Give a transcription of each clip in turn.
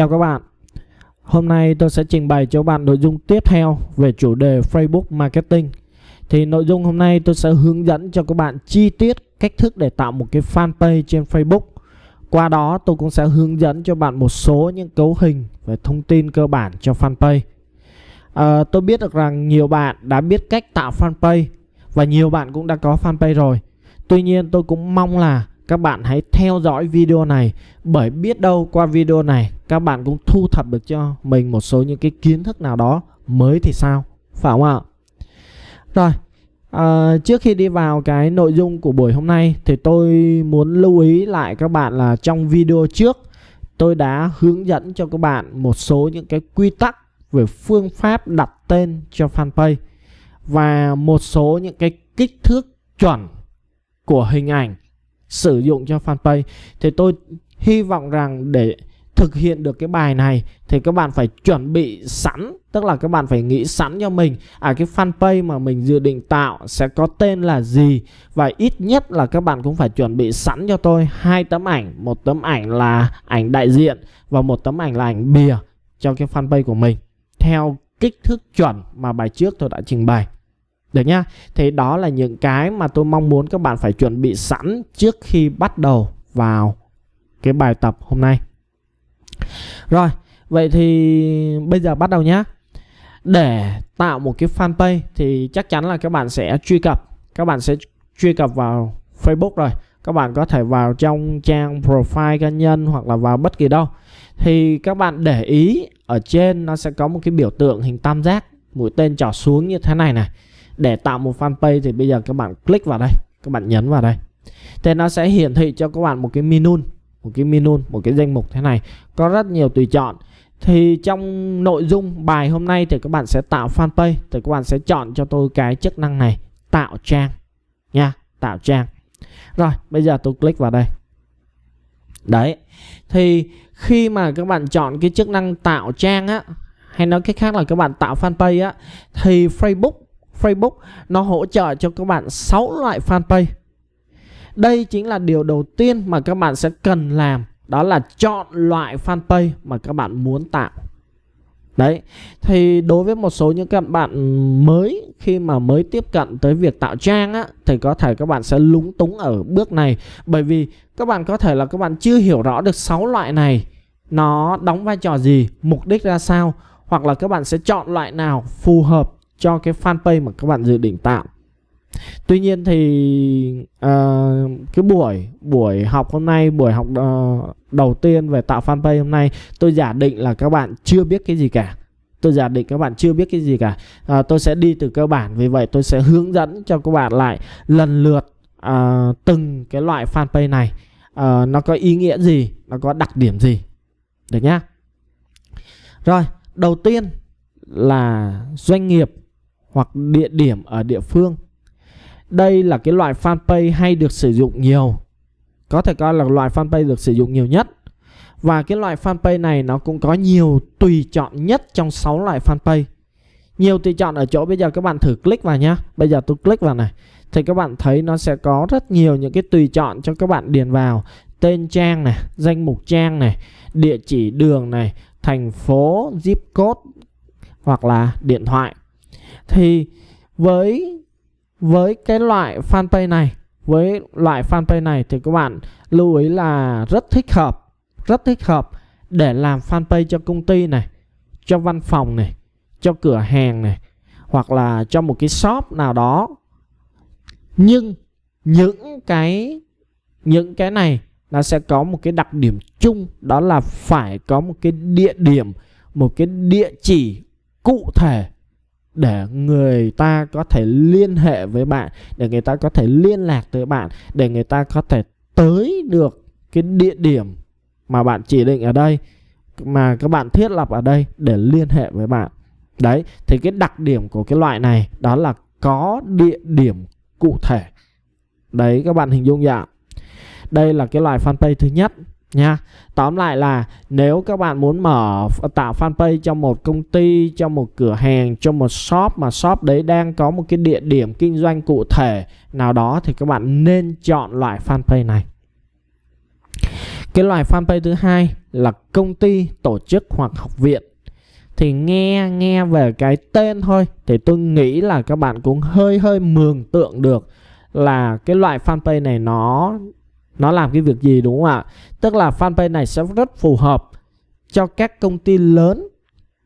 Chào các bạn Hôm nay tôi sẽ trình bày cho bạn nội dung tiếp theo về chủ đề Facebook Marketing Thì nội dung hôm nay tôi sẽ hướng dẫn cho các bạn chi tiết cách thức để tạo một cái fanpage trên Facebook Qua đó tôi cũng sẽ hướng dẫn cho bạn một số những cấu hình về thông tin cơ bản cho fanpage à, Tôi biết được rằng nhiều bạn đã biết cách tạo fanpage Và nhiều bạn cũng đã có fanpage rồi Tuy nhiên tôi cũng mong là các bạn hãy theo dõi video này bởi biết đâu qua video này các bạn cũng thu thập được cho mình một số những cái kiến thức nào đó mới thì sao phải không ạ rồi à, trước khi đi vào cái nội dung của buổi hôm nay thì tôi muốn lưu ý lại các bạn là trong video trước tôi đã hướng dẫn cho các bạn một số những cái quy tắc về phương pháp đặt tên cho fanpage và một số những cái kích thước chuẩn của hình ảnh sử dụng cho fanpage thì tôi hy vọng rằng để thực hiện được cái bài này thì các bạn phải chuẩn bị sẵn tức là các bạn phải nghĩ sẵn cho mình à cái fanpage mà mình dự định tạo sẽ có tên là gì và ít nhất là các bạn cũng phải chuẩn bị sẵn cho tôi hai tấm ảnh một tấm ảnh là ảnh đại diện và một tấm ảnh là ảnh bìa cho cái fanpage của mình theo kích thước chuẩn mà bài trước tôi đã trình bày được nhá. Thế đó là những cái mà tôi mong muốn các bạn phải chuẩn bị sẵn trước khi bắt đầu vào cái bài tập hôm nay. Rồi, vậy thì bây giờ bắt đầu nhá. Để tạo một cái fanpage thì chắc chắn là các bạn sẽ truy cập, các bạn sẽ truy cập vào Facebook rồi. Các bạn có thể vào trong trang profile cá nhân hoặc là vào bất kỳ đâu. Thì các bạn để ý ở trên nó sẽ có một cái biểu tượng hình tam giác mũi tên trỏ xuống như thế này này để tạo một fanpage thì bây giờ các bạn click vào đây các bạn nhấn vào đây thì nó sẽ hiển thị cho các bạn một cái menu một cái menu một cái danh mục thế này có rất nhiều tùy chọn thì trong nội dung bài hôm nay thì các bạn sẽ tạo fanpage thì các bạn sẽ chọn cho tôi cái chức năng này tạo trang nha tạo trang rồi bây giờ tôi click vào đây đấy thì khi mà các bạn chọn cái chức năng tạo trang á hay nói cách khác là các bạn tạo fanpage á thì Facebook Facebook nó hỗ trợ cho các bạn 6 loại fanpage. Đây chính là điều đầu tiên mà các bạn sẽ cần làm, đó là chọn loại fanpage mà các bạn muốn tạo. Đấy, thì đối với một số những các bạn mới khi mà mới tiếp cận tới việc tạo trang á thì có thể các bạn sẽ lúng túng ở bước này bởi vì các bạn có thể là các bạn chưa hiểu rõ được 6 loại này nó đóng vai trò gì, mục đích ra sao hoặc là các bạn sẽ chọn loại nào phù hợp cho cái fanpage mà các bạn dự định tạo tuy nhiên thì uh, cái buổi buổi học hôm nay buổi học uh, đầu tiên về tạo fanpage hôm nay tôi giả định là các bạn chưa biết cái gì cả tôi giả định các bạn chưa biết cái gì cả uh, tôi sẽ đi từ cơ bản vì vậy tôi sẽ hướng dẫn cho các bạn lại lần lượt uh, từng cái loại fanpage này uh, nó có ý nghĩa gì nó có đặc điểm gì được nhá rồi đầu tiên là doanh nghiệp hoặc địa điểm ở địa phương. Đây là cái loại fanpage hay được sử dụng nhiều. Có thể coi là loại fanpage được sử dụng nhiều nhất. Và cái loại fanpage này nó cũng có nhiều tùy chọn nhất trong 6 loại fanpage. Nhiều tùy chọn ở chỗ bây giờ các bạn thử click vào nhé Bây giờ tôi click vào này thì các bạn thấy nó sẽ có rất nhiều những cái tùy chọn cho các bạn điền vào tên trang này, danh mục trang này, địa chỉ đường này, thành phố, zip code hoặc là điện thoại thì với với cái loại fanpage này với loại fanpage này thì các bạn lưu ý là rất thích hợp rất thích hợp để làm fanpage cho công ty này cho văn phòng này cho cửa hàng này hoặc là cho một cái shop nào đó nhưng những cái những cái này nó sẽ có một cái đặc điểm chung đó là phải có một cái địa điểm một cái địa chỉ cụ thể để người ta có thể liên hệ với bạn để người ta có thể liên lạc tới bạn để người ta có thể tới được cái địa điểm mà bạn chỉ định ở đây mà các bạn thiết lập ở đây để liên hệ với bạn đấy thì cái đặc điểm của cái loại này đó là có địa điểm cụ thể đấy các bạn hình dung dạ đây là cái loại fanpage thứ nhất nha tóm lại là nếu các bạn muốn mở tạo fanpage cho một công ty cho một cửa hàng cho một shop mà shop đấy đang có một cái địa điểm kinh doanh cụ thể nào đó thì các bạn nên chọn loại fanpage này cái loại fanpage thứ hai là công ty tổ chức hoặc học viện thì nghe nghe về cái tên thôi thì tôi nghĩ là các bạn cũng hơi hơi mường tượng được là cái loại fanpage này nó nó làm cái việc gì đúng không ạ tức là fanpage này sẽ rất phù hợp cho các công ty lớn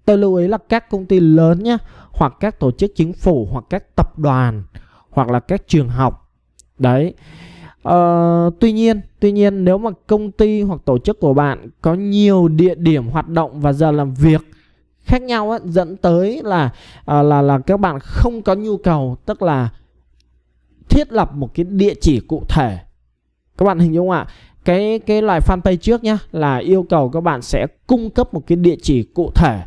tôi lưu ý là các công ty lớn nhé hoặc các tổ chức chính phủ hoặc các tập đoàn hoặc là các trường học đấy ờ, tuy nhiên tuy nhiên nếu mà công ty hoặc tổ chức của bạn có nhiều địa điểm hoạt động và giờ làm việc khác nhau ấy, dẫn tới là à, là là các bạn không có nhu cầu tức là thiết lập một cái địa chỉ cụ thể các bạn hình dung ạ cái cái loại fanpage trước nhá là yêu cầu các bạn sẽ cung cấp một cái địa chỉ cụ thể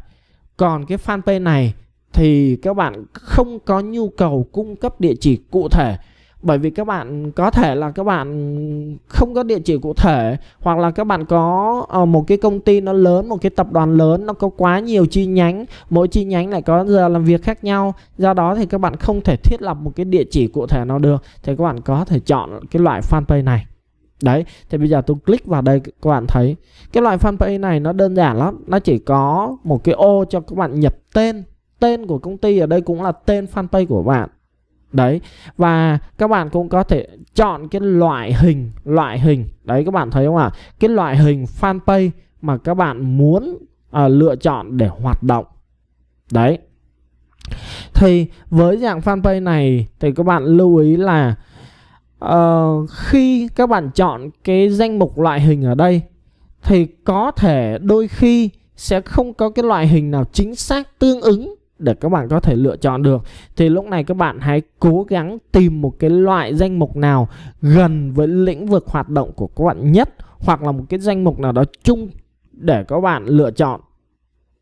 còn cái fanpage này thì các bạn không có nhu cầu cung cấp địa chỉ cụ thể bởi vì các bạn có thể là các bạn không có địa chỉ cụ thể hoặc là các bạn có ờ, một cái công ty nó lớn một cái tập đoàn lớn nó có quá nhiều chi nhánh mỗi chi nhánh lại có giờ làm việc khác nhau do đó thì các bạn không thể thiết lập một cái địa chỉ cụ thể nào được thì các bạn có thể chọn cái loại fanpage này Đấy, thì bây giờ tôi click vào đây các bạn thấy Cái loại fanpage này nó đơn giản lắm Nó chỉ có một cái ô cho các bạn nhập tên Tên của công ty ở đây cũng là tên fanpage của bạn Đấy, và các bạn cũng có thể chọn cái loại hình Loại hình, đấy các bạn thấy không ạ Cái loại hình fanpage mà các bạn muốn à, lựa chọn để hoạt động Đấy, thì với dạng fanpage này thì các bạn lưu ý là uh, khi các bạn chọn cái danh mục loại hình ở đây thì có thể đôi khi sẽ không có cái loại hình nào chính xác tương ứng để các bạn có thể lựa chọn được thì lúc này các bạn hãy cố gắng tìm một cái loại danh mục nào gần với lĩnh vực hoạt động của các bạn nhất hoặc là một cái danh mục nào đó chung để các bạn lựa chọn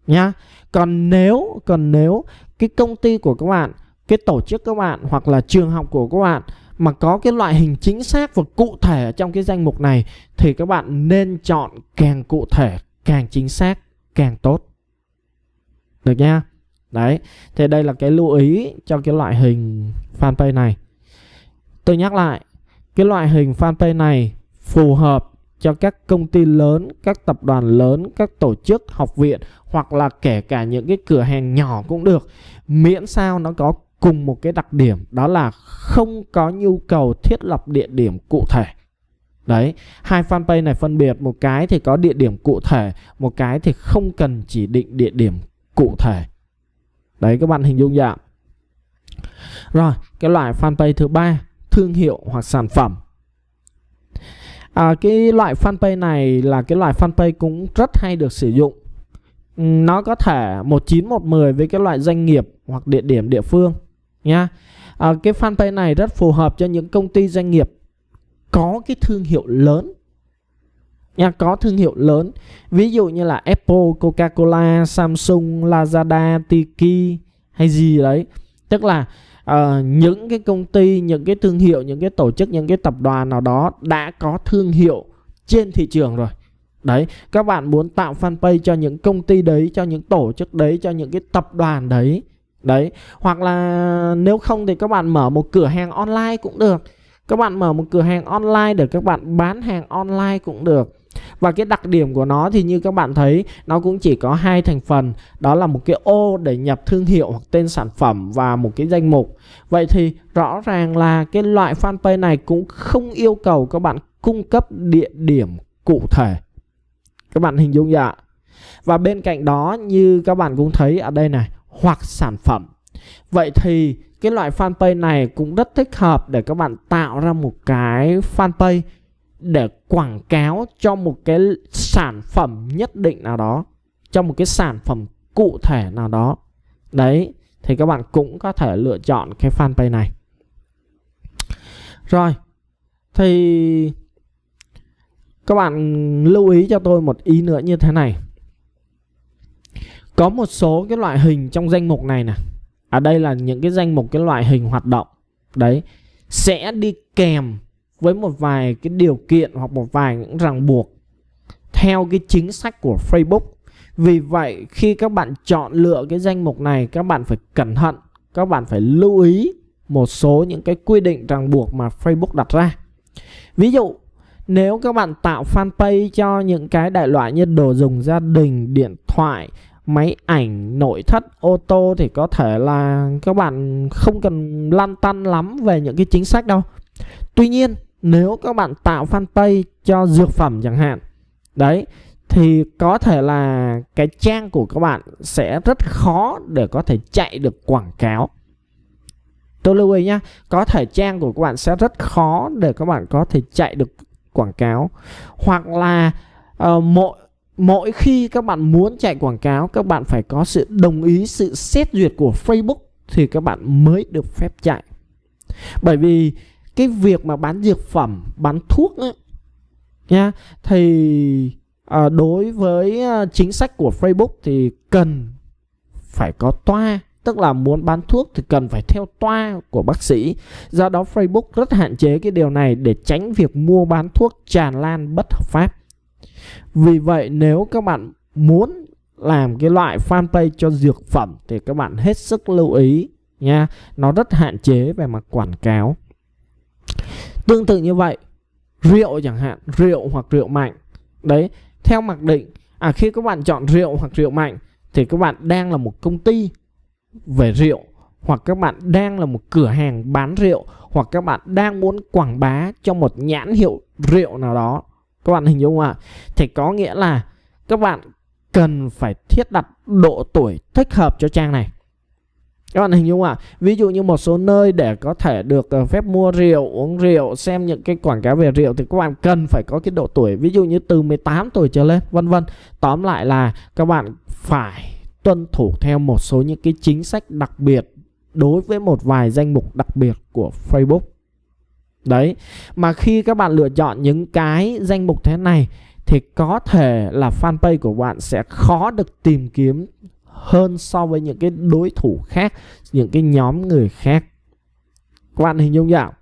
nhá còn nếu còn nếu cái công ty của các bạn cái tổ chức các bạn hoặc là trường học của các bạn mà có cái loại hình chính xác và cụ thể trong cái danh mục này thì các bạn nên chọn càng cụ thể càng chính xác càng tốt được nha đấy thì đây là cái lưu ý cho cái loại hình fanpage này tôi nhắc lại cái loại hình fanpage này phù hợp cho các công ty lớn, các tập đoàn lớn, các tổ chức, học viện hoặc là kể cả những cái cửa hàng nhỏ cũng được. Miễn sao nó có cùng một cái đặc điểm đó là không có nhu cầu thiết lập địa điểm cụ thể đấy hai fanpage này phân biệt một cái thì có địa điểm cụ thể một cái thì không cần chỉ định địa điểm cụ thể đấy các bạn hình dung dạ rồi cái loại fanpage thứ ba thương hiệu hoặc sản phẩm à, cái loại fanpage này là cái loại fanpage cũng rất hay được sử dụng nó có thể 19110 với cái loại doanh nghiệp hoặc địa điểm địa phương nha à, cái fanpage này rất phù hợp cho những công ty doanh nghiệp có cái thương hiệu lớn nha có thương hiệu lớn ví dụ như là Apple, Coca-Cola, Samsung, Lazada, Tiki hay gì đấy tức là uh, những cái công ty những cái thương hiệu những cái tổ chức những cái tập đoàn nào đó đã có thương hiệu trên thị trường rồi đấy các bạn muốn tạo fanpage cho những công ty đấy cho những tổ chức đấy cho những cái tập đoàn đấy đấy hoặc là nếu không thì các bạn mở một cửa hàng online cũng được các bạn mở một cửa hàng online để các bạn bán hàng online cũng được và cái đặc điểm của nó thì như các bạn thấy nó cũng chỉ có hai thành phần đó là một cái ô để nhập thương hiệu hoặc tên sản phẩm và một cái danh mục vậy thì rõ ràng là cái loại fanpage này cũng không yêu cầu các bạn cung cấp địa điểm cụ thể các bạn hình dung dạ và bên cạnh đó như các bạn cũng thấy ở đây này hoặc sản phẩm. Vậy thì cái loại fanpage này cũng rất thích hợp để các bạn tạo ra một cái fanpage để quảng cáo cho một cái sản phẩm nhất định nào đó, cho một cái sản phẩm cụ thể nào đó. Đấy, thì các bạn cũng có thể lựa chọn cái fanpage này. Rồi, thì các bạn lưu ý cho tôi một ý nữa như thế này có một số cái loại hình trong danh mục này nè ở đây là những cái danh mục cái loại hình hoạt động đấy sẽ đi kèm với một vài cái điều kiện hoặc một vài những ràng buộc theo cái chính sách của Facebook vì vậy khi các bạn chọn lựa cái danh mục này các bạn phải cẩn thận các bạn phải lưu ý một số những cái quy định ràng buộc mà Facebook đặt ra ví dụ nếu các bạn tạo fanpage cho những cái đại loại như đồ dùng gia đình điện thoại máy ảnh nội thất ô tô thì có thể là các bạn không cần lăn tăn lắm về những cái chính sách đâu tuy nhiên nếu các bạn tạo fanpage cho dược phẩm chẳng hạn đấy thì có thể là cái trang của các bạn sẽ rất khó để có thể chạy được quảng cáo tôi lưu ý nhá có thể trang của các bạn sẽ rất khó để các bạn có thể chạy được quảng cáo hoặc là uh, mỗi mỗi khi các bạn muốn chạy quảng cáo các bạn phải có sự đồng ý sự xét duyệt của Facebook thì các bạn mới được phép chạy bởi vì cái việc mà bán dược phẩm bán thuốc ấy, nha thì à, đối với ờ, chính sách của Facebook thì cần phải có toa tức là muốn bán thuốc thì cần phải theo toa của bác sĩ do đó Facebook rất hạn chế cái điều này để tránh việc mua bán thuốc tràn lan bất hợp pháp vì vậy nếu các bạn muốn làm cái loại fanpage cho dược phẩm thì các bạn hết sức lưu ý nha. Nó rất hạn chế về mặt quảng cáo. Tương tự như vậy, rượu chẳng hạn, rượu hoặc rượu mạnh. Đấy, theo mặc định à khi các bạn chọn rượu hoặc rượu mạnh thì các bạn đang là một công ty về rượu hoặc các bạn đang là một cửa hàng bán rượu hoặc các bạn đang muốn quảng bá cho một nhãn hiệu rượu nào đó các bạn hình dung không ạ thì có nghĩa là các bạn cần phải thiết đặt độ tuổi thích hợp cho trang này các bạn hình dung ạ à? ví dụ như một số nơi để có thể được ờ, phép mua rượu uống rượu xem những cái quảng cáo về rượu thì các bạn cần phải có cái độ tuổi ví dụ như từ 18 tuổi trở lên vân vân tóm lại là các bạn phải tuân thủ theo một số những cái chính sách đặc biệt đối với một vài danh mục đặc biệt của Facebook đấy mà khi các bạn lựa chọn những cái danh mục thế này thì có thể là fanpage của bạn sẽ khó được tìm kiếm hơn so với những cái đối thủ khác những cái nhóm người khác các bạn hình dung dạo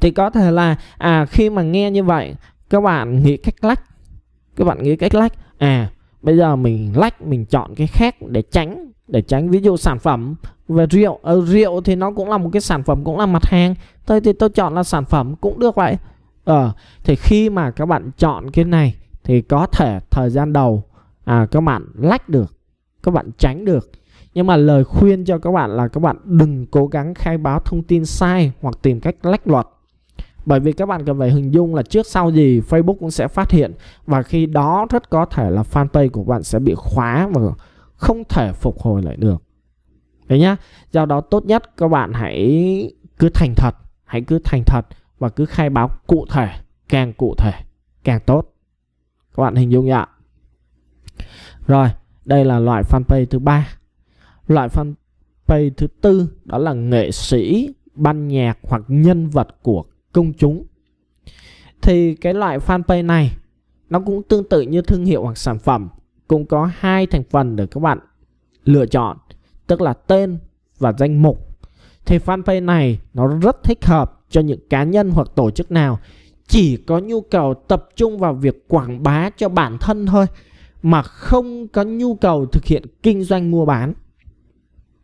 thì có thể là à khi mà nghe như vậy các bạn nghĩ cách lách các bạn nghĩ cách lách à bây giờ mình lách mình chọn cái khác để tránh để tránh ví dụ sản phẩm về rượu ở ờ, rượu thì nó cũng là một cái sản phẩm cũng là mặt hàng thôi thì tôi chọn là sản phẩm cũng được vậy ờ thì khi mà các bạn chọn cái này thì có thể thời gian đầu à, các bạn lách được các bạn tránh được nhưng mà lời khuyên cho các bạn là các bạn đừng cố gắng khai báo thông tin sai hoặc tìm cách lách luật bởi vì các bạn cần phải hình dung là trước sau gì Facebook cũng sẽ phát hiện và khi đó rất có thể là fanpage của bạn sẽ bị khóa và không thể phục hồi lại được đấy nhá do đó tốt nhất các bạn hãy cứ thành thật hãy cứ thành thật và cứ khai báo cụ thể càng cụ thể càng tốt các bạn hình dung ạ rồi đây là loại fanpage thứ ba loại fanpage thứ tư đó là nghệ sĩ ban nhạc hoặc nhân vật của công chúng thì cái loại fanpage này nó cũng tương tự như thương hiệu hoặc sản phẩm cũng có hai thành phần để các bạn lựa chọn tức là tên và danh mục thì fanpage này nó rất thích hợp cho những cá nhân hoặc tổ chức nào chỉ có nhu cầu tập trung vào việc quảng bá cho bản thân thôi mà không có nhu cầu thực hiện kinh doanh mua bán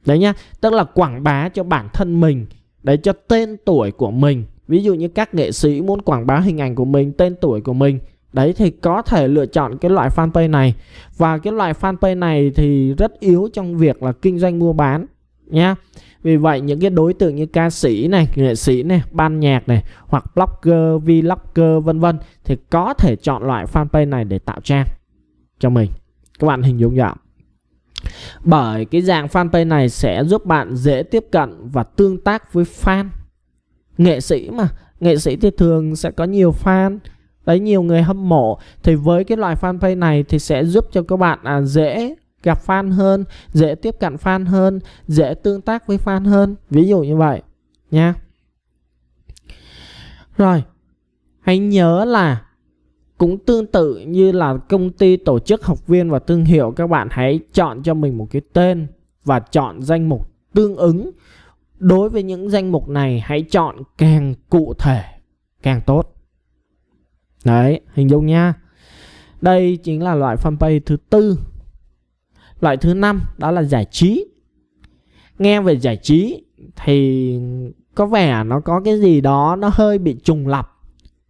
đấy nhá tức là quảng bá cho bản thân mình đấy cho tên tuổi của mình ví dụ như các nghệ sĩ muốn quảng bá hình ảnh của mình tên tuổi của mình Đấy thì có thể lựa chọn cái loại fanpage này Và cái loại fanpage này thì rất yếu trong việc là kinh doanh mua bán nha Vì vậy những cái đối tượng như ca sĩ này, nghệ sĩ này, ban nhạc này Hoặc blogger, vlogger vân vân Thì có thể chọn loại fanpage này để tạo trang cho mình Các bạn hình dung không bởi cái dạng fanpage này sẽ giúp bạn dễ tiếp cận và tương tác với fan Nghệ sĩ mà Nghệ sĩ thì thường sẽ có nhiều fan đấy nhiều người hâm mộ thì với cái loại fanpage này thì sẽ giúp cho các bạn à, dễ gặp fan hơn dễ tiếp cận fan hơn dễ tương tác với fan hơn ví dụ như vậy nha rồi hãy nhớ là cũng tương tự như là công ty tổ chức học viên và thương hiệu các bạn hãy chọn cho mình một cái tên và chọn danh mục tương ứng đối với những danh mục này hãy chọn càng cụ thể càng tốt Đấy, hình dung nha. Đây chính là loại fanpage thứ tư. Loại thứ năm đó là giải trí. Nghe về giải trí thì có vẻ nó có cái gì đó nó hơi bị trùng lặp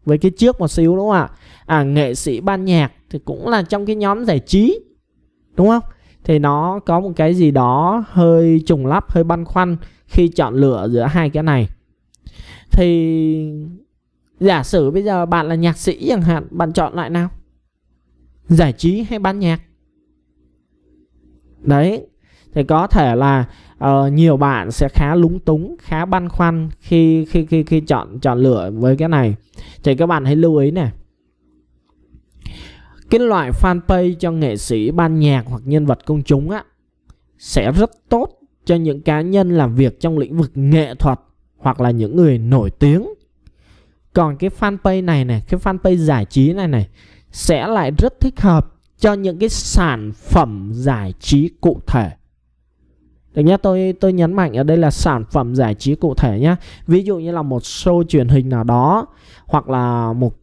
với cái trước một xíu đúng không ạ? À nghệ sĩ ban nhạc thì cũng là trong cái nhóm giải trí. Đúng không? Thì nó có một cái gì đó hơi trùng lắp, hơi băn khoăn khi chọn lựa giữa hai cái này. Thì Giả sử bây giờ bạn là nhạc sĩ chẳng hạn Bạn chọn lại nào Giải trí hay ban nhạc Đấy Thì có thể là uh, nhiều bạn sẽ khá lúng túng Khá băn khoăn khi khi khi, khi chọn chọn lựa với cái này Thì các bạn hãy lưu ý này cái loại fanpage cho nghệ sĩ ban nhạc hoặc nhân vật công chúng á sẽ rất tốt cho những cá nhân làm việc trong lĩnh vực nghệ thuật hoặc là những người nổi tiếng còn cái fanpage này này cái fanpage giải trí này này sẽ lại rất thích hợp cho những cái sản phẩm giải trí cụ thể được nhé tôi tôi nhấn mạnh ở đây là sản phẩm giải trí cụ thể nhé ví dụ như là một show truyền hình nào đó hoặc là một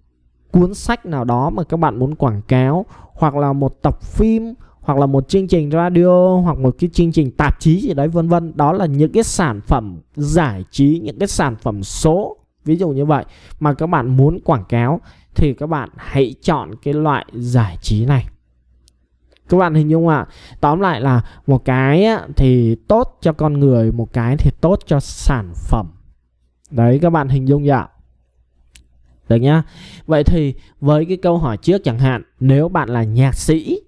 cuốn sách nào đó mà các bạn muốn quảng cáo hoặc là một tập phim hoặc là một chương trình radio hoặc một cái chương trình tạp chí gì đấy vân vân đó là những cái sản phẩm giải trí những cái sản phẩm số ví dụ như vậy mà các bạn muốn quảng cáo thì các bạn hãy chọn cái loại giải trí này các bạn hình dung ạ à? tóm lại là một cái thì tốt cho con người một cái thì tốt cho sản phẩm đấy các bạn hình dung dạ được nhá vậy thì với cái câu hỏi trước chẳng hạn nếu bạn là nhạc sĩ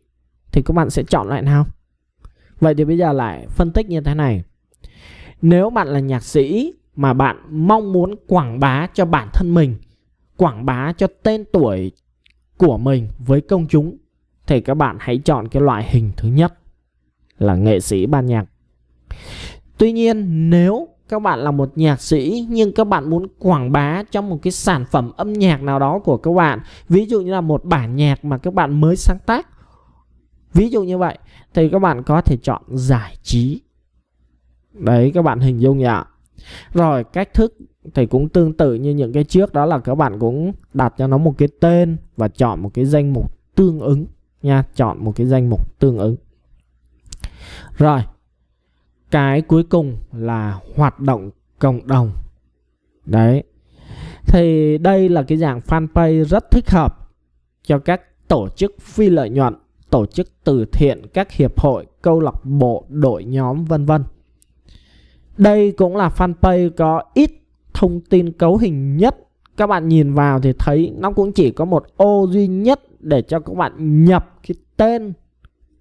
thì các bạn sẽ chọn loại nào vậy thì bây giờ lại phân tích như thế này nếu bạn là nhạc sĩ mà bạn mong muốn quảng bá cho bản thân mình quảng bá cho tên tuổi của mình với công chúng thì các bạn hãy chọn cái loại hình thứ nhất là nghệ sĩ ban nhạc tuy nhiên nếu các bạn là một nhạc sĩ nhưng các bạn muốn quảng bá trong một cái sản phẩm âm nhạc nào đó của các bạn ví dụ như là một bản nhạc mà các bạn mới sáng tác ví dụ như vậy thì các bạn có thể chọn giải trí đấy các bạn hình dung nhỉ rồi cách thức thì cũng tương tự như những cái trước đó là các bạn cũng đặt cho nó một cái tên và chọn một cái danh mục tương ứng nha chọn một cái danh mục tương ứng rồi cái cuối cùng là hoạt động cộng đồng đấy thì đây là cái dạng fanpage rất thích hợp cho các tổ chức phi lợi nhuận tổ chức từ thiện các hiệp hội câu lạc bộ đội nhóm vân vân đây cũng là fanpage có ít thông tin cấu hình nhất. Các bạn nhìn vào thì thấy nó cũng chỉ có một ô duy nhất để cho các bạn nhập cái tên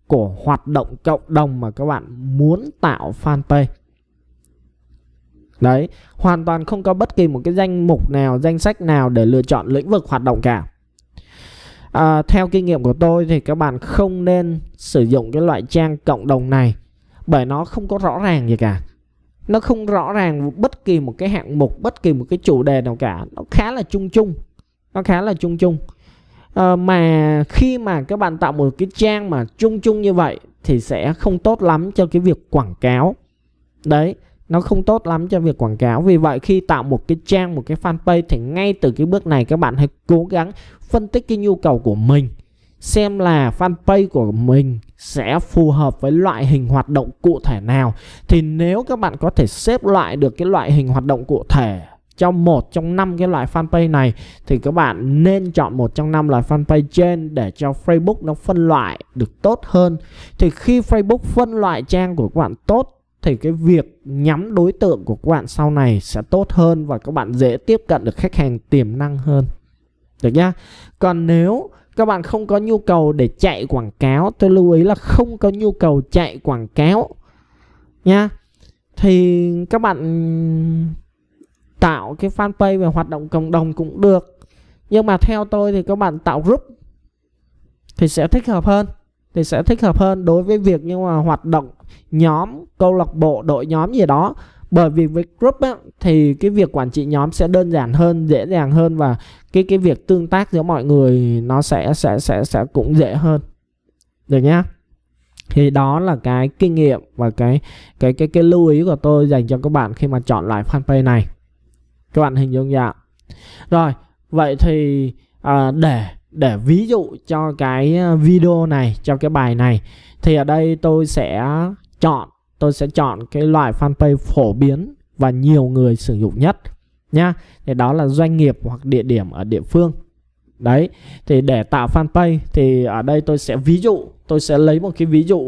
của hoạt động cộng đồng mà các bạn muốn tạo fanpage. Đấy, hoàn toàn không có bất kỳ một cái danh mục nào, danh sách nào để lựa chọn lĩnh vực hoạt động cả. À, theo kinh nghiệm của tôi thì các bạn không nên sử dụng cái loại trang cộng đồng này bởi nó không có rõ ràng gì cả nó không rõ ràng bất kỳ một cái hạng mục bất kỳ một cái chủ đề nào cả nó khá là chung chung nó khá là chung chung à, mà khi mà các bạn tạo một cái trang mà chung chung như vậy thì sẽ không tốt lắm cho cái việc quảng cáo đấy nó không tốt lắm cho việc quảng cáo vì vậy khi tạo một cái trang một cái fanpage thì ngay từ cái bước này các bạn hãy cố gắng phân tích cái nhu cầu của mình xem là fanpage của mình sẽ phù hợp với loại hình hoạt động cụ thể nào thì nếu các bạn có thể xếp loại được cái loại hình hoạt động cụ thể trong một trong năm cái loại fanpage này thì các bạn nên chọn một trong năm loại fanpage trên để cho Facebook nó phân loại được tốt hơn thì khi Facebook phân loại trang của các bạn tốt thì cái việc nhắm đối tượng của các bạn sau này sẽ tốt hơn và các bạn dễ tiếp cận được khách hàng tiềm năng hơn được nhá còn nếu các bạn không có nhu cầu để chạy quảng cáo tôi lưu ý là không có nhu cầu chạy quảng cáo nha thì các bạn tạo cái fanpage về hoạt động cộng đồng cũng được nhưng mà theo tôi thì các bạn tạo group thì sẽ thích hợp hơn thì sẽ thích hợp hơn đối với việc nhưng mà hoạt động nhóm câu lạc bộ đội nhóm gì đó bởi vì với group á, thì cái việc quản trị nhóm sẽ đơn giản hơn dễ dàng hơn và cái cái việc tương tác giữa mọi người nó sẽ sẽ sẽ sẽ cũng dễ hơn được nhá thì đó là cái kinh nghiệm và cái cái cái cái lưu ý của tôi dành cho các bạn khi mà chọn lại fanpage này các bạn hình dung dạ rồi vậy thì à, để để ví dụ cho cái à, video này cho cái bài này thì ở đây tôi sẽ chọn tôi sẽ chọn cái loại fanpage phổ biến và nhiều người sử dụng nhất nha thì đó là doanh nghiệp hoặc địa điểm ở địa phương đấy thì để tạo fanpage thì ở đây tôi sẽ ví dụ tôi sẽ lấy một cái ví dụ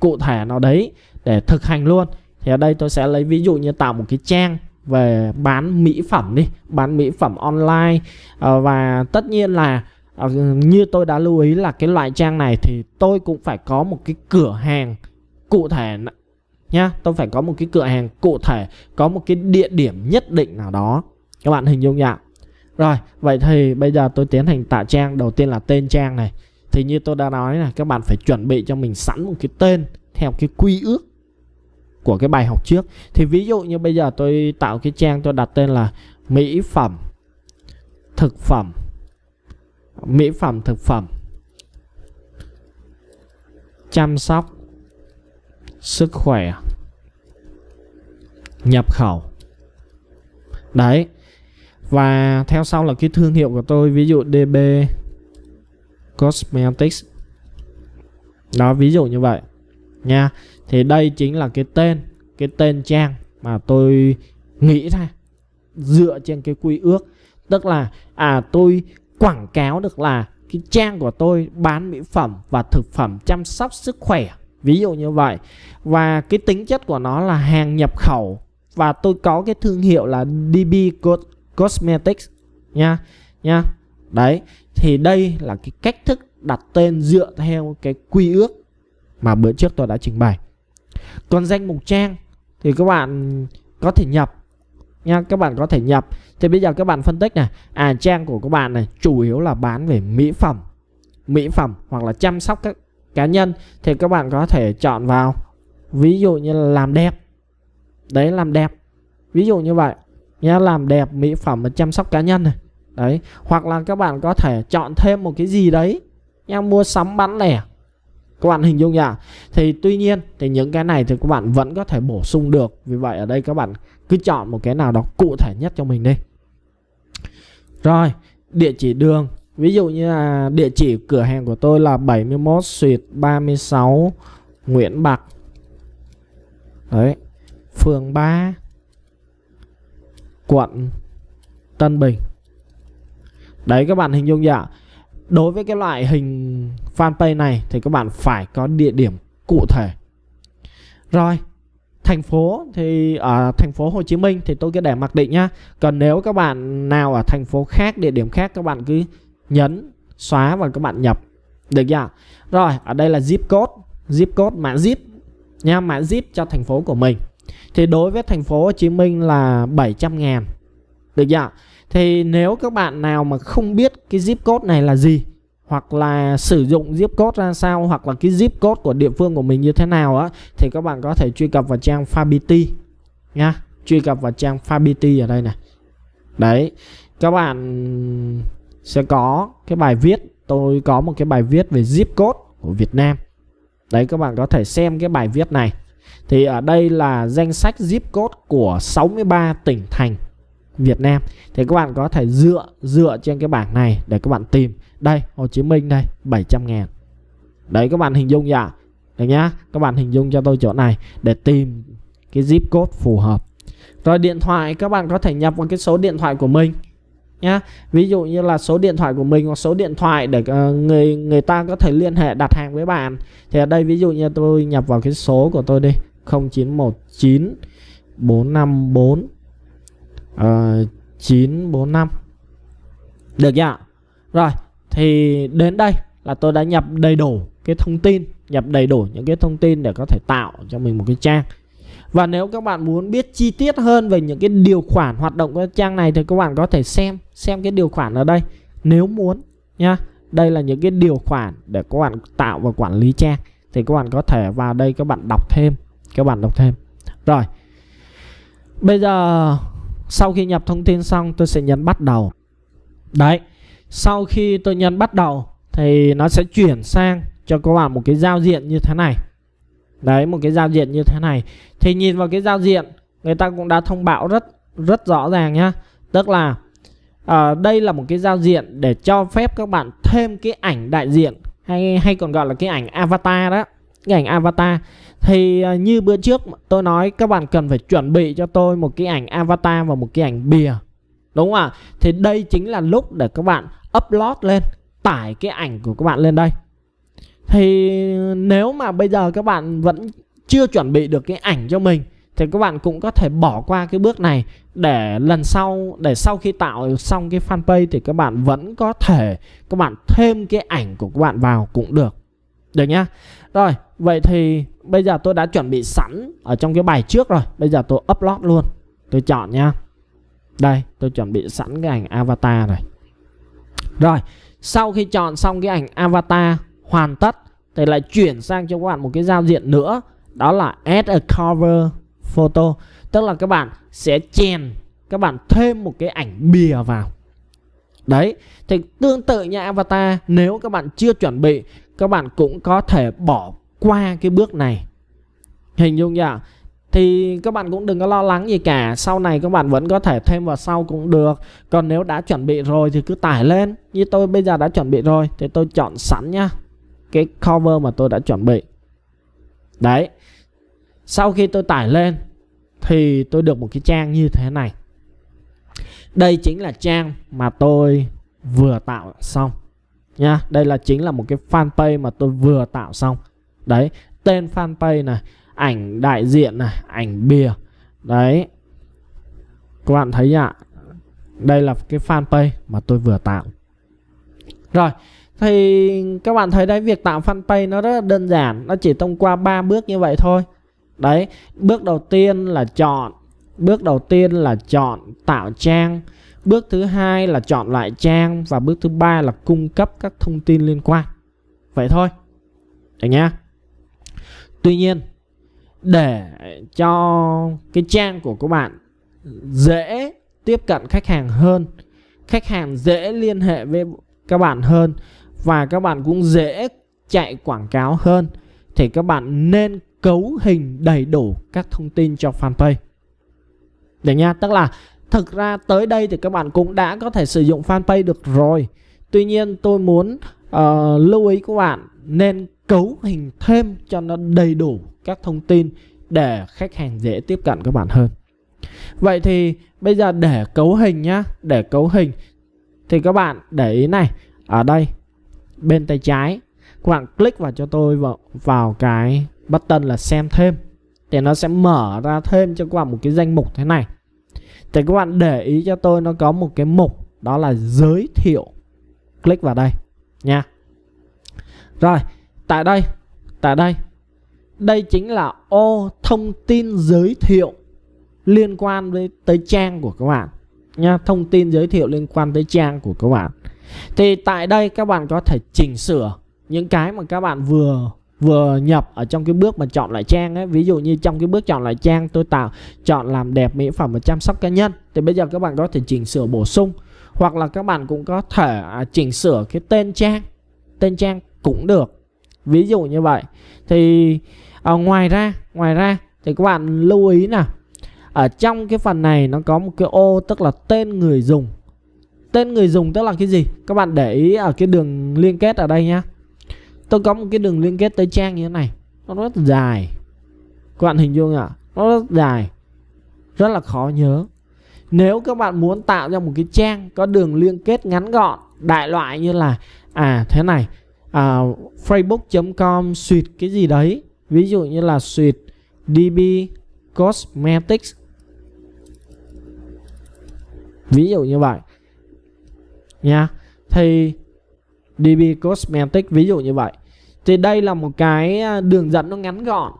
cụ thể nào đấy để thực hành luôn thì ở đây tôi sẽ lấy ví dụ như tạo một cái trang về bán mỹ phẩm đi bán mỹ phẩm online ờ, và tất nhiên là ờ, như tôi đã lưu ý là cái loại trang này thì tôi cũng phải có một cái cửa hàng cụ thể nha, tôi phải có một cái cửa hàng cụ thể có một cái địa điểm nhất định nào đó các bạn hình dung ạ rồi vậy thì bây giờ tôi tiến hành tạo trang đầu tiên là tên trang này thì như tôi đã nói là các bạn phải chuẩn bị cho mình sẵn một cái tên theo cái quy ước của cái bài học trước thì ví dụ như bây giờ tôi tạo cái trang tôi đặt tên là mỹ phẩm thực phẩm mỹ phẩm thực phẩm chăm sóc sức khỏe nhập khẩu đấy và theo sau là cái thương hiệu của tôi ví dụ DB Cosmetics đó ví dụ như vậy nha thì đây chính là cái tên cái tên trang mà tôi nghĩ ra dựa trên cái quy ước tức là à tôi quảng cáo được là cái trang của tôi bán mỹ phẩm và thực phẩm chăm sóc sức khỏe ví dụ như vậy và cái tính chất của nó là hàng nhập khẩu và tôi có cái thương hiệu là DB Cosmetics nha nha đấy thì đây là cái cách thức đặt tên dựa theo cái quy ước mà bữa trước tôi đã trình bày còn danh mục trang thì các bạn có thể nhập nha các bạn có thể nhập thì bây giờ các bạn phân tích này à trang của các bạn này chủ yếu là bán về mỹ phẩm mỹ phẩm hoặc là chăm sóc các cá nhân thì các bạn có thể chọn vào ví dụ như là làm đẹp đấy làm đẹp ví dụ như vậy nhá làm đẹp mỹ phẩm và chăm sóc cá nhân này đấy hoặc là các bạn có thể chọn thêm một cái gì đấy nha mua sắm bán lẻ các bạn hình dung nhỉ thì tuy nhiên thì những cái này thì các bạn vẫn có thể bổ sung được vì vậy ở đây các bạn cứ chọn một cái nào đó cụ thể nhất cho mình đi rồi địa chỉ đường Ví dụ như là địa chỉ cửa hàng của tôi là 71 suyệt 36 Nguyễn Bạc Đấy Phường 3 Quận Tân Bình Đấy các bạn hình dung dạ Đối với cái loại hình fanpage này Thì các bạn phải có địa điểm cụ thể Rồi thành phố thì ở à, thành phố Hồ Chí Minh thì tôi cứ để mặc định nhá. Còn nếu các bạn nào ở thành phố khác, địa điểm khác các bạn cứ nhấn xóa và các bạn nhập được chưa rồi ở đây là zip code zip code mã zip nha mã zip cho thành phố của mình thì đối với thành phố Hồ Chí Minh là 700 ngàn được chưa thì nếu các bạn nào mà không biết cái zip code này là gì hoặc là sử dụng zip code ra sao hoặc là cái zip code của địa phương của mình như thế nào á thì các bạn có thể truy cập vào trang Fabity nha truy cập vào trang Fabity ở đây này đấy các bạn sẽ có cái bài viết tôi có một cái bài viết về zip code của Việt Nam đấy các bạn có thể xem cái bài viết này thì ở đây là danh sách zip code của 63 tỉnh thành Việt Nam thì các bạn có thể dựa dựa trên cái bảng này để các bạn tìm đây Hồ Chí Minh đây 700 ngàn đấy các bạn hình dung dạ được nhá các bạn hình dung cho tôi chỗ này để tìm cái zip code phù hợp rồi điện thoại các bạn có thể nhập vào cái số điện thoại của mình nhá ví dụ như là số điện thoại của mình hoặc số điện thoại để ờ, người người ta có thể liên hệ đặt hàng với bạn thì ở đây ví dụ như tôi nhập vào cái số của tôi đi 0919 454 uh, 945 được chưa rồi thì đến đây là tôi đã nhập đầy đủ cái thông tin nhập đầy đủ những cái thông tin để có thể tạo cho mình một cái trang và nếu các bạn muốn biết chi tiết hơn về những cái điều khoản hoạt động của trang này thì các bạn có thể xem xem cái điều khoản ở đây nếu muốn nha đây là những cái điều khoản để các bạn tạo và quản lý trang thì các bạn có thể vào đây các bạn đọc thêm các bạn đọc thêm rồi bây giờ sau khi nhập thông tin xong tôi sẽ nhấn bắt đầu đấy sau khi tôi nhấn bắt đầu thì nó sẽ chuyển sang cho các bạn một cái giao diện như thế này đấy một cái giao diện như thế này thì nhìn vào cái giao diện người ta cũng đã thông báo rất rất rõ ràng nhá tức là à, đây là một cái giao diện để cho phép các bạn thêm cái ảnh đại diện hay hay còn gọi là cái ảnh avatar đó cái ảnh avatar thì à, như bữa trước tôi nói các bạn cần phải chuẩn bị cho tôi một cái ảnh avatar và một cái ảnh bìa đúng không ạ thì đây chính là lúc để các bạn upload lên tải cái ảnh của các bạn lên đây thì nếu mà bây giờ các bạn vẫn chưa chuẩn bị được cái ảnh cho mình thì các bạn cũng có thể bỏ qua cái bước này để lần sau để sau khi tạo xong cái fanpage thì các bạn vẫn có thể các bạn thêm cái ảnh của các bạn vào cũng được được nhá rồi vậy thì bây giờ tôi đã chuẩn bị sẵn ở trong cái bài trước rồi bây giờ tôi upload luôn tôi chọn nhá đây tôi chuẩn bị sẵn cái ảnh avatar này rồi sau khi chọn xong cái ảnh avatar hoàn tất thì lại chuyển sang cho các bạn một cái giao diện nữa đó là add a cover photo tức là các bạn sẽ chèn các bạn thêm một cái ảnh bìa vào đấy thì tương tự như avatar nếu các bạn chưa chuẩn bị các bạn cũng có thể bỏ qua cái bước này hình dung chưa thì các bạn cũng đừng có lo lắng gì cả sau này các bạn vẫn có thể thêm vào sau cũng được còn nếu đã chuẩn bị rồi thì cứ tải lên như tôi bây giờ đã chuẩn bị rồi thì tôi chọn sẵn nhá cái cover mà tôi đã chuẩn bị đấy sau khi tôi tải lên thì tôi được một cái trang như thế này đây chính là trang mà tôi vừa tạo xong nha đây là chính là một cái fanpage mà tôi vừa tạo xong đấy tên fanpage này ảnh đại diện này ảnh bìa đấy các bạn thấy ạ đây là cái fanpage mà tôi vừa tạo rồi thì các bạn thấy đấy việc tạo fanpage nó rất là đơn giản nó chỉ thông qua ba bước như vậy thôi đấy bước đầu tiên là chọn bước đầu tiên là chọn tạo trang bước thứ hai là chọn lại trang và bước thứ ba là cung cấp các thông tin liên quan vậy thôi được nhá tuy nhiên để cho cái trang của các bạn dễ tiếp cận khách hàng hơn khách hàng dễ liên hệ với các bạn hơn và các bạn cũng dễ chạy quảng cáo hơn thì các bạn nên cấu hình đầy đủ các thông tin cho fanpage. Để nha, tức là thực ra tới đây thì các bạn cũng đã có thể sử dụng fanpage được rồi. Tuy nhiên tôi muốn uh, lưu ý các bạn nên cấu hình thêm cho nó đầy đủ các thông tin để khách hàng dễ tiếp cận các bạn hơn. Vậy thì bây giờ để cấu hình nhá, để cấu hình thì các bạn để ý này, ở đây bên tay trái các bạn click vào cho tôi vào, vào cái button là xem thêm thì nó sẽ mở ra thêm cho các bạn một cái danh mục thế này thì các bạn để ý cho tôi nó có một cái mục đó là giới thiệu click vào đây nha rồi tại đây tại đây đây chính là ô thông tin giới thiệu liên quan với tới trang của các bạn nha thông tin giới thiệu liên quan tới trang của các bạn thì tại đây các bạn có thể chỉnh sửa những cái mà các bạn vừa vừa nhập ở trong cái bước mà chọn lại trang ấy ví dụ như trong cái bước chọn lại trang tôi tạo chọn làm đẹp mỹ phẩm và chăm sóc cá nhân thì bây giờ các bạn có thể chỉnh sửa bổ sung hoặc là các bạn cũng có thể à, chỉnh sửa cái tên trang tên trang cũng được ví dụ như vậy thì à, ngoài ra ngoài ra thì các bạn lưu ý là ở trong cái phần này nó có một cái ô tức là tên người dùng tên người dùng tức là cái gì các bạn để ý ở cái đường liên kết ở đây nhá tôi có một cái đường liên kết tới trang như thế này nó rất dài các bạn hình dung ạ à? nó rất dài rất là khó nhớ nếu các bạn muốn tạo ra một cái trang có đường liên kết ngắn gọn đại loại như là à thế này à, facebook.com suite cái gì đấy ví dụ như là suite db cosmetics ví dụ như vậy nha thì DB Cosmetic ví dụ như vậy thì đây là một cái à, đường dẫn nó ngắn gọn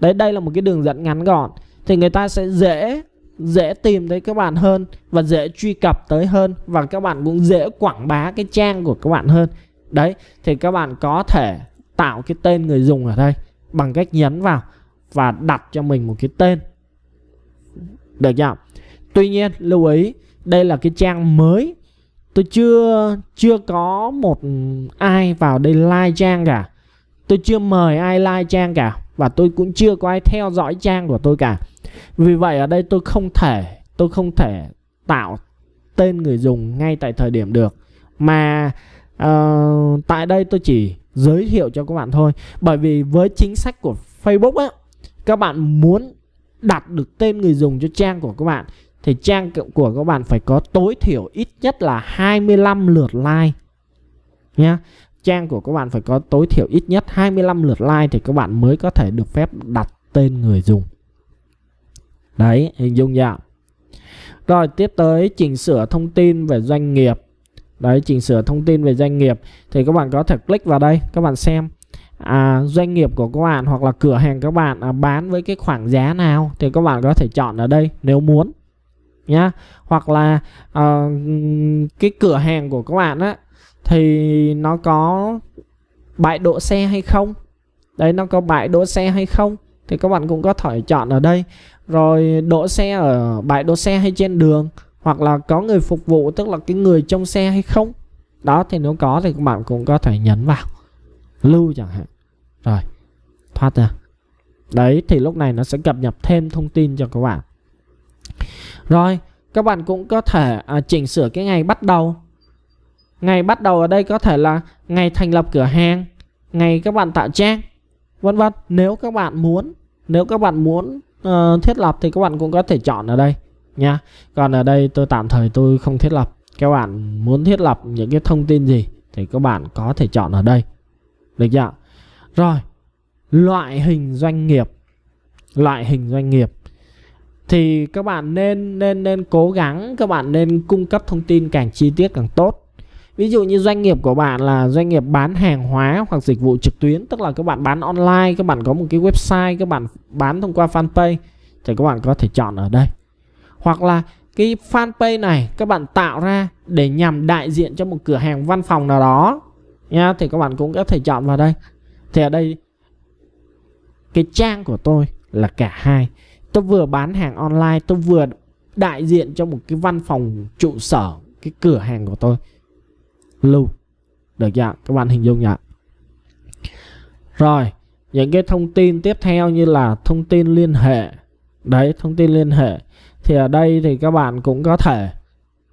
đấy đây là một cái đường dẫn ngắn gọn thì người ta sẽ dễ dễ tìm thấy các bạn hơn và dễ truy cập tới hơn và các bạn cũng dễ quảng bá cái trang của các bạn hơn đấy thì các bạn có thể tạo cái tên người dùng ở đây bằng cách nhấn vào và đặt cho mình một cái tên được chưa tuy nhiên lưu ý đây là cái trang mới tôi chưa chưa có một ai vào đây like trang cả tôi chưa mời ai like trang cả và tôi cũng chưa có ai theo dõi trang của tôi cả vì vậy ở đây tôi không thể tôi không thể tạo tên người dùng ngay tại thời điểm được mà uh, tại đây tôi chỉ giới thiệu cho các bạn thôi bởi vì với chính sách của Facebook á các bạn muốn đặt được tên người dùng cho trang của các bạn thì trang của các bạn phải có tối thiểu ít nhất là 25 lượt like nhé trang của các bạn phải có tối thiểu ít nhất 25 lượt like thì các bạn mới có thể được phép đặt tên người dùng đấy hình dung dạ rồi tiếp tới chỉnh sửa thông tin về doanh nghiệp đấy chỉnh sửa thông tin về doanh nghiệp thì các bạn có thể click vào đây các bạn xem à, doanh nghiệp của các bạn hoặc là cửa hàng các bạn à, bán với cái khoảng giá nào thì các bạn có thể chọn ở đây nếu muốn nhá hoặc là uh, cái cửa hàng của các bạn á thì nó có bãi đỗ xe hay không đấy nó có bãi đỗ xe hay không thì các bạn cũng có thể chọn ở đây rồi đỗ xe ở bãi đỗ xe hay trên đường hoặc là có người phục vụ tức là cái người trong xe hay không đó thì nếu có thì các bạn cũng có thể nhấn vào lưu chẳng hạn rồi thoát ra đấy thì lúc này nó sẽ cập nhật thêm thông tin cho các bạn rồi, các bạn cũng có thể à, chỉnh sửa cái ngày bắt đầu. Ngày bắt đầu ở đây có thể là ngày thành lập cửa hàng, ngày các bạn tạo trang, vân vân. Nếu các bạn muốn, nếu các bạn muốn uh, thiết lập thì các bạn cũng có thể chọn ở đây nha. Còn ở đây tôi tạm thời tôi không thiết lập. Các bạn muốn thiết lập những cái thông tin gì thì các bạn có thể chọn ở đây. Được chưa? Rồi, loại hình doanh nghiệp. Loại hình doanh nghiệp thì các bạn nên nên nên cố gắng các bạn nên cung cấp thông tin càng chi tiết càng tốt ví dụ như doanh nghiệp của bạn là doanh nghiệp bán hàng hóa hoặc dịch vụ trực tuyến tức là các bạn bán online các bạn có một cái website các bạn bán thông qua fanpage thì các bạn có thể chọn ở đây hoặc là cái fanpage này các bạn tạo ra để nhằm đại diện cho một cửa hàng văn phòng nào đó nha thì các bạn cũng có thể chọn vào đây thì ở đây cái trang của tôi là cả hai tôi vừa bán hàng online tôi vừa đại diện cho một cái văn phòng trụ sở cái cửa hàng của tôi lưu được chưa các bạn hình dung nhỉ rồi những cái thông tin tiếp theo như là thông tin liên hệ đấy thông tin liên hệ thì ở đây thì các bạn cũng có thể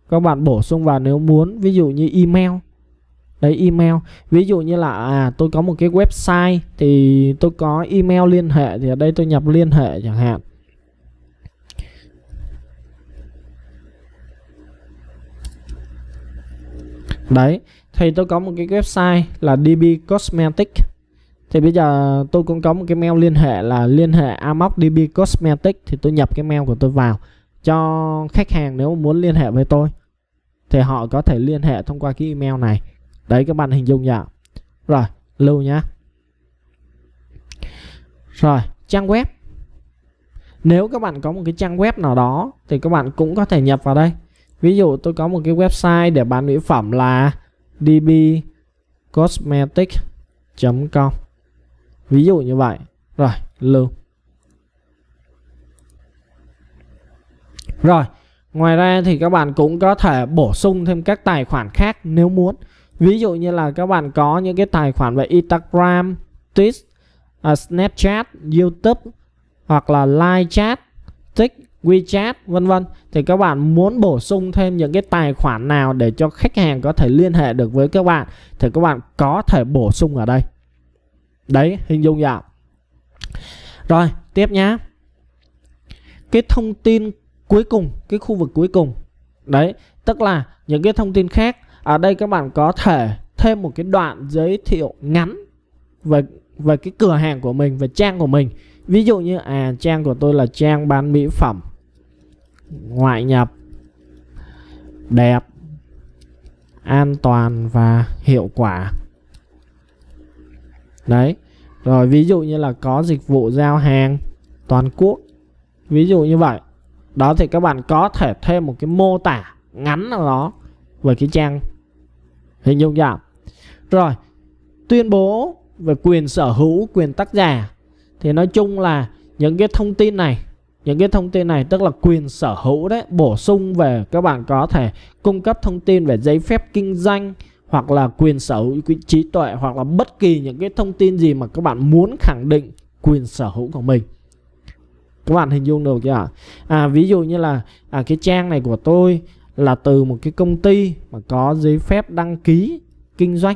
các bạn bổ sung vào nếu muốn ví dụ như email đấy email ví dụ như là à tôi có một cái website thì tôi có email liên hệ thì ở đây tôi nhập liên hệ chẳng hạn đấy thì tôi có một cái website là db cosmetic thì bây giờ tôi cũng có một cái mail liên hệ là liên hệ amoc db cosmetic thì tôi nhập cái mail của tôi vào cho khách hàng nếu muốn liên hệ với tôi thì họ có thể liên hệ thông qua cái email này đấy các bạn hình dung nhở rồi lưu nhá rồi trang web nếu các bạn có một cái trang web nào đó thì các bạn cũng có thể nhập vào đây ví dụ tôi có một cái website để bán mỹ phẩm là dbcosmetic com ví dụ như vậy rồi lưu rồi ngoài ra thì các bạn cũng có thể bổ sung thêm các tài khoản khác nếu muốn ví dụ như là các bạn có những cái tài khoản về Instagram, Twitch, à, Snapchat, YouTube hoặc là live chat, Tik WeChat vân vân thì các bạn muốn bổ sung thêm những cái tài khoản nào để cho khách hàng có thể liên hệ được với các bạn thì các bạn có thể bổ sung ở đây đấy hình dung dạ rồi tiếp nhá cái thông tin cuối cùng cái khu vực cuối cùng đấy tức là những cái thông tin khác ở đây các bạn có thể thêm một cái đoạn giới thiệu ngắn về về cái cửa hàng của mình về trang của mình ví dụ như à trang của tôi là trang bán mỹ phẩm ngoại nhập đẹp an toàn và hiệu quả đấy rồi ví dụ như là có dịch vụ giao hàng toàn quốc ví dụ như vậy đó thì các bạn có thể thêm một cái mô tả ngắn nào đó về cái trang hình dung chưa rồi tuyên bố về quyền sở hữu quyền tác giả thì nói chung là những cái thông tin này những cái thông tin này tức là quyền sở hữu đấy bổ sung về các bạn có thể cung cấp thông tin về giấy phép kinh doanh hoặc là quyền sở hữu quyền trí tuệ hoặc là bất kỳ những cái thông tin gì mà các bạn muốn khẳng định quyền sở hữu của mình các bạn hình dung được chưa ạ à ví dụ như là à, cái trang này của tôi là từ một cái công ty mà có giấy phép đăng ký kinh doanh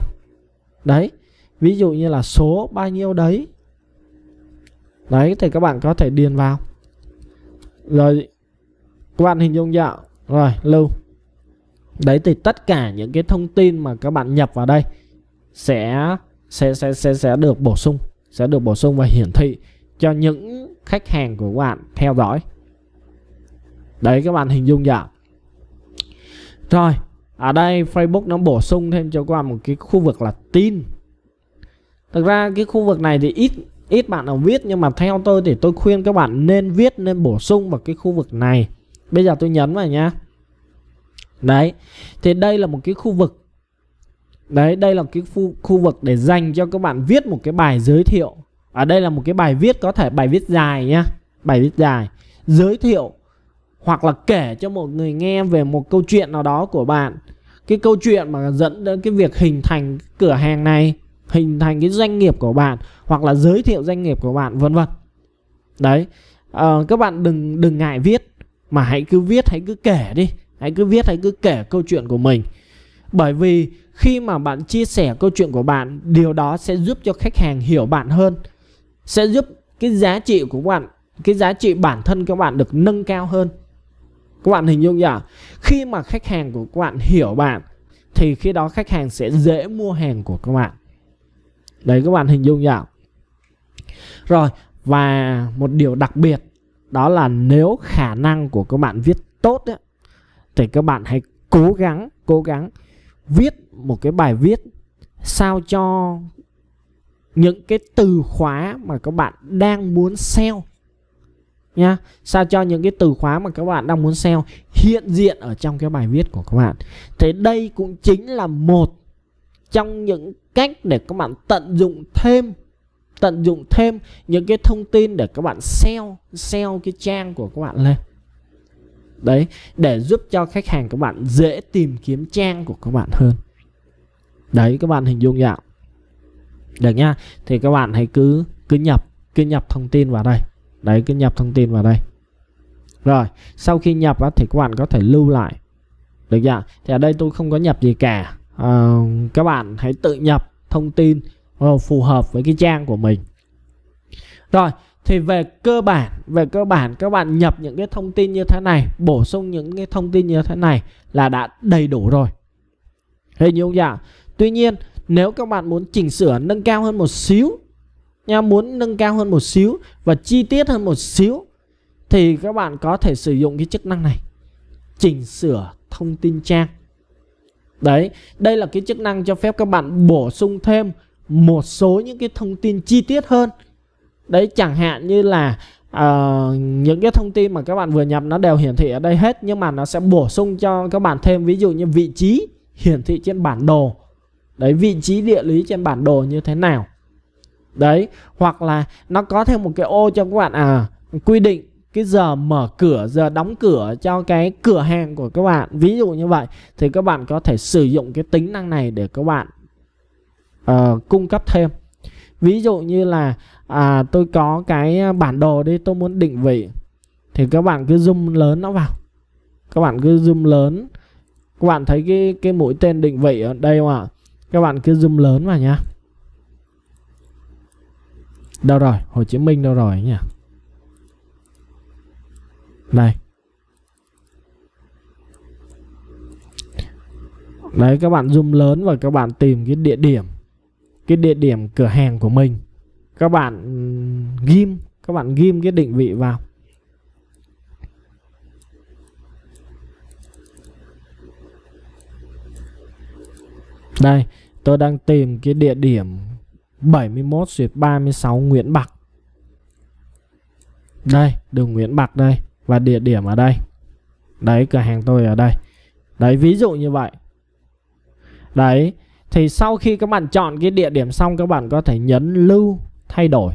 đấy ví dụ như là số bao nhiêu đấy đấy thì các bạn có thể điền vào rồi các bạn hình dung dạo rồi lưu đấy thì tất cả những cái thông tin mà các bạn nhập vào đây sẽ sẽ sẽ sẽ, sẽ được bổ sung sẽ được bổ sung và hiển thị cho những khách hàng của các bạn theo dõi đấy các bạn hình dung dạo rồi ở đây Facebook nó bổ sung thêm cho các bạn một cái khu vực là tin thực ra cái khu vực này thì ít ít bạn nào viết nhưng mà theo tôi thì tôi khuyên các bạn nên viết nên bổ sung vào cái khu vực này bây giờ tôi nhấn vào nhá đấy thì đây là một cái khu vực đấy đây là cái khu, khu vực để dành cho các bạn viết một cái bài giới thiệu ở đây là một cái bài viết có thể bài viết dài nhá bài viết dài giới thiệu hoặc là kể cho một người nghe về một câu chuyện nào đó của bạn cái câu chuyện mà dẫn đến cái việc hình thành cửa hàng này hình thành cái doanh nghiệp của bạn hoặc là giới thiệu doanh nghiệp của bạn vân vân đấy à, các bạn đừng đừng ngại viết mà hãy cứ viết hãy cứ kể đi hãy cứ viết hãy cứ kể câu chuyện của mình bởi vì khi mà bạn chia sẻ câu chuyện của bạn điều đó sẽ giúp cho khách hàng hiểu bạn hơn sẽ giúp cái giá trị của bạn cái giá trị bản thân các bạn được nâng cao hơn các bạn hình dung nhỉ khi mà khách hàng của các bạn hiểu bạn thì khi đó khách hàng sẽ dễ mua hàng của các bạn đấy các bạn hình dung nhỉ rồi và một điều đặc biệt đó là nếu khả năng của các bạn viết tốt ấy, thì các bạn hãy cố gắng cố gắng viết một cái bài viết sao cho những cái từ khóa mà các bạn đang muốn sell nha sao cho những cái từ khóa mà các bạn đang muốn sell hiện diện ở trong cái bài viết của các bạn thế đây cũng chính là một trong những cách để các bạn tận dụng thêm tận dụng thêm những cái thông tin để các bạn SEO SEO cái trang của các bạn lên đấy để giúp cho khách hàng các bạn dễ tìm kiếm trang của các bạn hơn đấy các bạn hình dung dạng được nhá thì các bạn hãy cứ cứ nhập cứ nhập thông tin vào đây đấy cứ nhập thông tin vào đây rồi sau khi nhập á thì các bạn có thể lưu lại được chưa thì ở đây tôi không có nhập gì cả Ờ, các bạn hãy tự nhập thông tin ờ, phù hợp với cái trang của mình rồi thì về cơ bản về cơ bản các bạn nhập những cái thông tin như thế này bổ sung những cái thông tin như thế này là đã đầy đủ rồi hình dung dạ tuy nhiên nếu các bạn muốn chỉnh sửa nâng cao hơn một xíu nha muốn nâng cao hơn một xíu và chi tiết hơn một xíu thì các bạn có thể sử dụng cái chức năng này chỉnh sửa thông tin trang Đấy, đây là cái chức năng cho phép các bạn bổ sung thêm một số những cái thông tin chi tiết hơn. Đấy chẳng hạn như là uh, những cái thông tin mà các bạn vừa nhập nó đều hiển thị ở đây hết nhưng mà nó sẽ bổ sung cho các bạn thêm ví dụ như vị trí hiển thị trên bản đồ. Đấy vị trí địa lý trên bản đồ như thế nào. Đấy, hoặc là nó có thêm một cái ô cho các bạn à quy định cái giờ mở cửa giờ đóng cửa cho cái cửa hàng của các bạn ví dụ như vậy thì các bạn có thể sử dụng cái tính năng này để các bạn uh, cung cấp thêm ví dụ như là à, tôi có cái bản đồ đi tôi muốn định vị thì các bạn cứ zoom lớn nó vào các bạn cứ zoom lớn các bạn thấy cái cái mũi tên định vị ở đây không ạ các bạn cứ zoom lớn vào nhá đâu rồi Hồ Chí Minh đâu rồi nhỉ đây đấy các bạn zoom lớn và các bạn tìm cái địa điểm cái địa điểm cửa hàng của mình các bạn ghim các bạn ghim cái định vị vào đây tôi đang tìm cái địa điểm 71 mươi 36 Nguyễn Bạc đây đường Nguyễn Bạc đây và địa điểm ở đây đấy cửa hàng tôi ở đây đấy ví dụ như vậy đấy thì sau khi các bạn chọn cái địa điểm xong các bạn có thể nhấn lưu thay đổi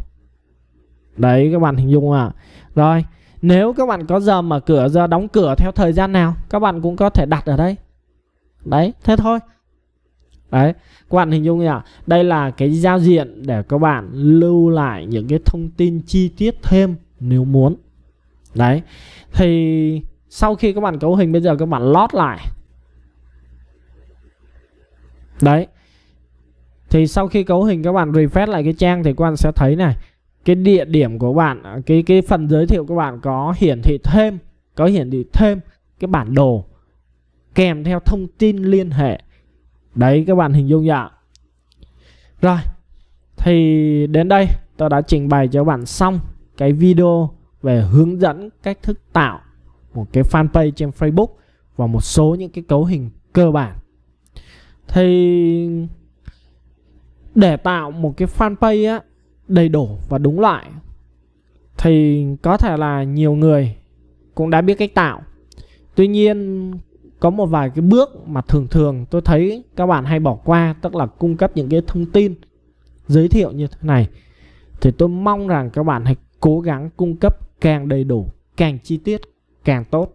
đấy các bạn hình dung ạ à? rồi nếu các bạn có giờ mở cửa giờ đóng cửa theo thời gian nào các bạn cũng có thể đặt ở đây đấy thế thôi đấy các bạn hình dung nhỉ à? đây là cái giao diện để các bạn lưu lại những cái thông tin chi tiết thêm nếu muốn đấy thì sau khi các bạn cấu hình bây giờ các bạn lót lại đấy thì sau khi cấu hình các bạn refresh lại cái trang thì các bạn sẽ thấy này cái địa điểm của bạn cái cái phần giới thiệu của bạn có hiển thị thêm có hiển thị thêm cái bản đồ kèm theo thông tin liên hệ đấy các bạn hình dung dạ rồi thì đến đây tôi đã trình bày cho bạn xong cái video về hướng dẫn cách thức tạo một cái fanpage trên Facebook và một số những cái cấu hình cơ bản. Thì để tạo một cái fanpage á, đầy đủ và đúng loại thì có thể là nhiều người cũng đã biết cách tạo. Tuy nhiên có một vài cái bước mà thường thường tôi thấy các bạn hay bỏ qua tức là cung cấp những cái thông tin giới thiệu như thế này thì tôi mong rằng các bạn hãy cố gắng cung cấp càng đầy đủ, càng chi tiết, càng tốt.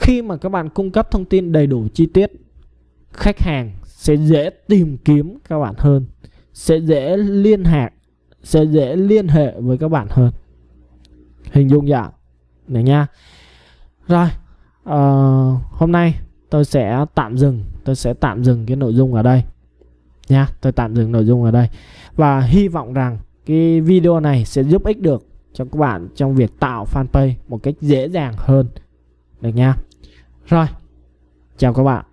Khi mà các bạn cung cấp thông tin đầy đủ chi tiết, khách hàng sẽ dễ tìm kiếm các bạn hơn, sẽ dễ liên hệ, sẽ dễ liên hệ với các bạn hơn. Hình dung dạng này nha. Rồi, uh, hôm nay tôi sẽ tạm dừng, tôi sẽ tạm dừng cái nội dung ở đây nha tôi tạm dừng nội dung ở đây và hy vọng rằng cái video này sẽ giúp ích được cho các bạn trong việc tạo fanpage một cách dễ dàng hơn được nha rồi chào các bạn